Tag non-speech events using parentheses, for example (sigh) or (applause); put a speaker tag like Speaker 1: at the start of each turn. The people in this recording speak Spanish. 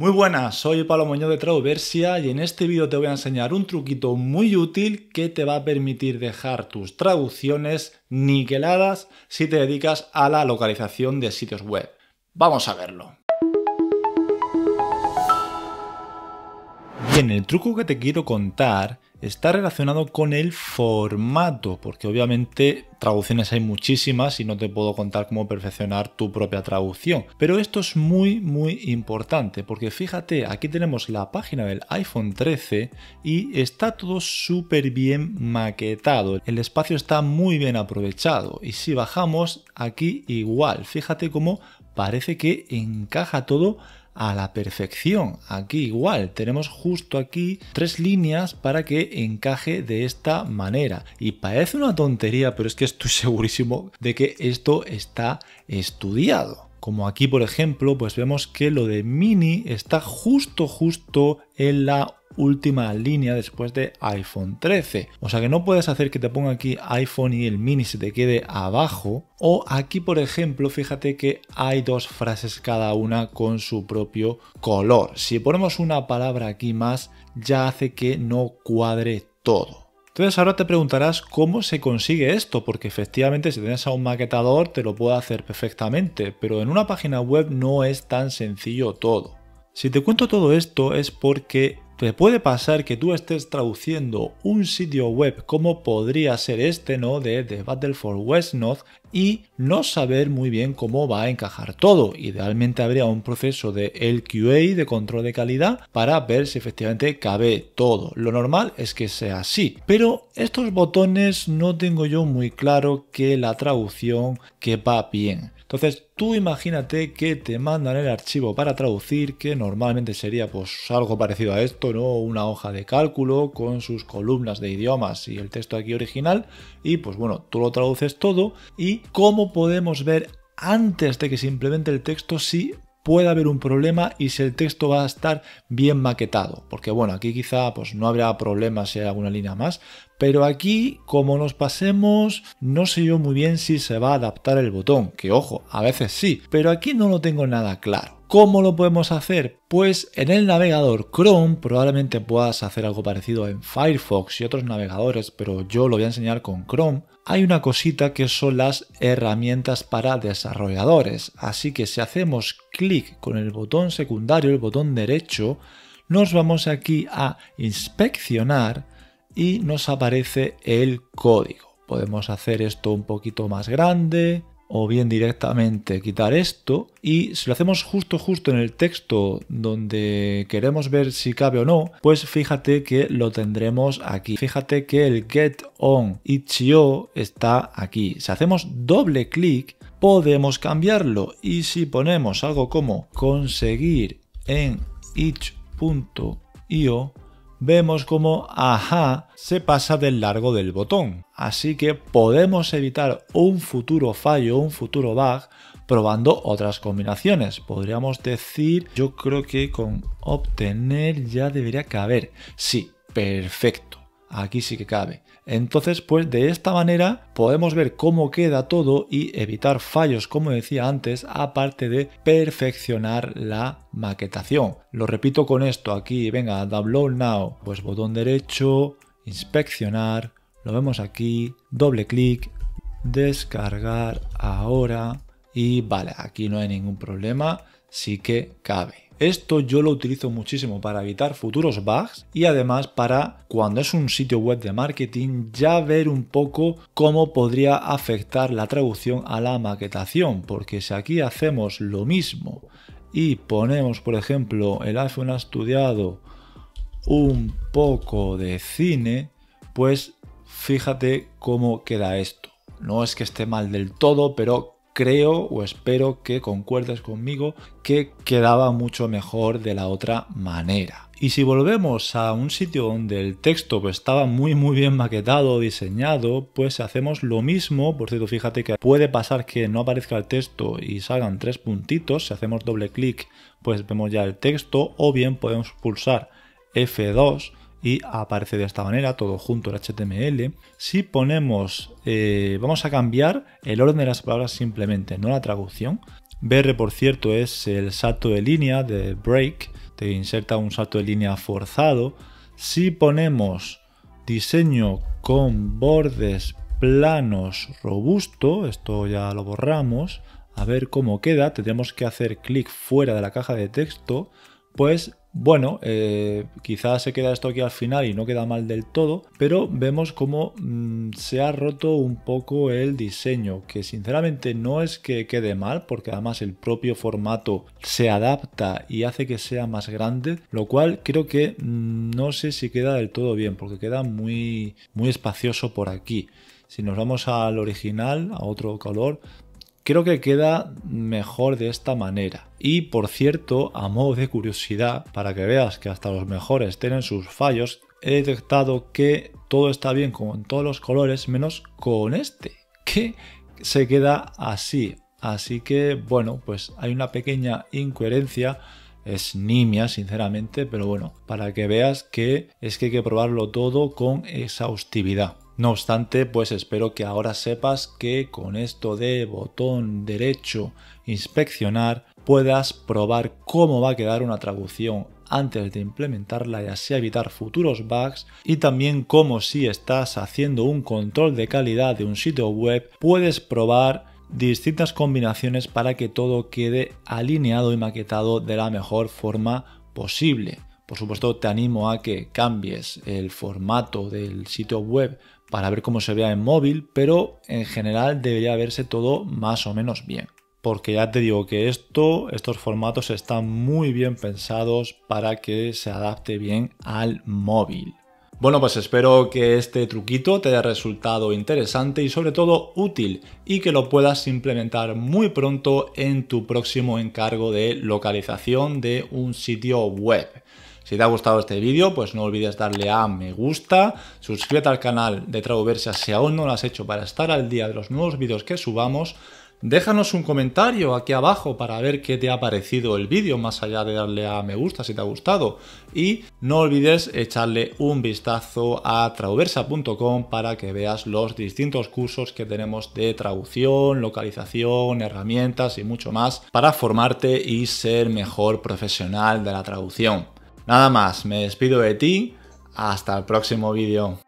Speaker 1: Muy buenas, soy Pablo Moño de Traversia y en este vídeo te voy a enseñar un truquito muy útil que te va a permitir dejar tus traducciones niqueladas si te dedicas a la localización de sitios web. Vamos a verlo. Bien, el truco que te quiero contar está relacionado con el formato, porque obviamente traducciones hay muchísimas y no te puedo contar cómo perfeccionar tu propia traducción. Pero esto es muy, muy importante, porque fíjate, aquí tenemos la página del iPhone 13 y está todo súper bien maquetado. El espacio está muy bien aprovechado. Y si bajamos aquí igual, fíjate cómo parece que encaja todo a la perfección. Aquí igual tenemos justo aquí tres líneas para que encaje de esta manera. Y parece una tontería, pero es que estoy (laughs) segurísimo de que esto está estudiado. Como aquí, por ejemplo, pues vemos que lo de mini está justo, justo en la última línea después de iPhone 13. O sea que no puedes hacer que te ponga aquí iPhone y el mini se te quede abajo. O aquí, por ejemplo, fíjate que hay dos frases cada una con su propio color. Si ponemos una palabra aquí más, ya hace que no cuadre todo. Entonces ahora te preguntarás cómo se consigue esto, porque efectivamente si tienes a un maquetador te lo puede hacer perfectamente, pero en una página web no es tan sencillo todo. Si te cuento todo esto es porque puede pasar que tú estés traduciendo un sitio web como podría ser este, ¿no? De The Battle for West North y no saber muy bien cómo va a encajar todo. Idealmente habría un proceso de LQA, de control de calidad, para ver si efectivamente cabe todo. Lo normal es que sea así, pero estos botones no tengo yo muy claro que la traducción que va bien. Entonces tú imagínate que te mandan el archivo para traducir, que normalmente sería pues algo parecido a esto, ¿no? Una hoja de cálculo con sus columnas de idiomas y el texto aquí original. Y pues bueno, tú lo traduces todo. ¿Y cómo podemos ver antes de que se implemente el texto si puede haber un problema y si el texto va a estar bien maquetado. Porque bueno, aquí quizá pues, no habrá problema si hay alguna línea más. Pero aquí, como nos pasemos, no sé yo muy bien si se va a adaptar el botón. Que ojo, a veces sí. Pero aquí no lo tengo nada claro. ¿Cómo lo podemos hacer? Pues en el navegador Chrome probablemente puedas hacer algo parecido en Firefox y otros navegadores, pero yo lo voy a enseñar con Chrome. Hay una cosita que son las herramientas para desarrolladores, así que si hacemos clic con el botón secundario, el botón derecho, nos vamos aquí a inspeccionar y nos aparece el código. Podemos hacer esto un poquito más grande, o bien directamente quitar esto y si lo hacemos justo justo en el texto donde queremos ver si cabe o no, pues fíjate que lo tendremos aquí. Fíjate que el get on itch.io está aquí. Si hacemos doble clic podemos cambiarlo y si ponemos algo como conseguir en itch.io vemos como ajá se pasa del largo del botón. Así que podemos evitar un futuro fallo, un futuro bug, probando otras combinaciones. Podríamos decir, yo creo que con obtener ya debería caber. Sí, perfecto. Aquí sí que cabe. Entonces, pues de esta manera podemos ver cómo queda todo y evitar fallos, como decía antes, aparte de perfeccionar la maquetación. Lo repito con esto aquí, venga, Download Now, pues botón derecho, inspeccionar, lo vemos aquí, doble clic, descargar ahora y vale, aquí no hay ningún problema, sí que cabe. Esto yo lo utilizo muchísimo para evitar futuros bugs y además para cuando es un sitio web de marketing ya ver un poco cómo podría afectar la traducción a la maquetación, porque si aquí hacemos lo mismo y ponemos por ejemplo el iPhone ha estudiado un poco de cine, pues fíjate cómo queda esto. No es que esté mal del todo, pero creo o espero que concuerdes conmigo que quedaba mucho mejor de la otra manera. Y si volvemos a un sitio donde el texto estaba muy muy bien maquetado, diseñado, pues hacemos lo mismo. Por cierto, fíjate que puede pasar que no aparezca el texto y salgan tres puntitos. Si hacemos doble clic, pues vemos ya el texto. O bien podemos pulsar F2 y aparece de esta manera, todo junto el HTML. Si ponemos, eh, vamos a cambiar el orden de las palabras simplemente, no la traducción. BR, por cierto, es el salto de línea de break, te inserta un salto de línea forzado. Si ponemos diseño con bordes planos robusto, esto ya lo borramos, a ver cómo queda, tenemos que hacer clic fuera de la caja de texto, pues bueno, eh, quizás se queda esto aquí al final y no queda mal del todo, pero vemos cómo mm, se ha roto un poco el diseño, que sinceramente no es que quede mal, porque además el propio formato se adapta y hace que sea más grande, lo cual creo que mm, no sé si queda del todo bien, porque queda muy, muy espacioso por aquí. Si nos vamos al original, a otro color, Creo que queda mejor de esta manera. Y por cierto, a modo de curiosidad, para que veas que hasta los mejores tienen sus fallos, he detectado que todo está bien con todos los colores menos con este, que se queda así. Así que bueno, pues hay una pequeña incoherencia es nimia, sinceramente, pero bueno, para que veas que es que hay que probarlo todo con exhaustividad. No obstante, pues espero que ahora sepas que con esto de botón derecho inspeccionar puedas probar cómo va a quedar una traducción antes de implementarla y así evitar futuros bugs y también como si estás haciendo un control de calidad de un sitio web puedes probar distintas combinaciones para que todo quede alineado y maquetado de la mejor forma posible. Por supuesto, te animo a que cambies el formato del sitio web para ver cómo se vea en móvil, pero en general debería verse todo más o menos bien. Porque ya te digo que esto, estos formatos están muy bien pensados para que se adapte bien al móvil. Bueno, pues espero que este truquito te haya resultado interesante y sobre todo útil y que lo puedas implementar muy pronto en tu próximo encargo de localización de un sitio web. Si te ha gustado este vídeo, pues no olvides darle a me gusta, suscríbete al canal de Tragoversia si aún no lo has hecho para estar al día de los nuevos vídeos que subamos, Déjanos un comentario aquí abajo para ver qué te ha parecido el vídeo, más allá de darle a me gusta si te ha gustado. Y no olvides echarle un vistazo a traversa.com para que veas los distintos cursos que tenemos de traducción, localización, herramientas y mucho más para formarte y ser mejor profesional de la traducción. Nada más, me despido de ti. Hasta el próximo vídeo.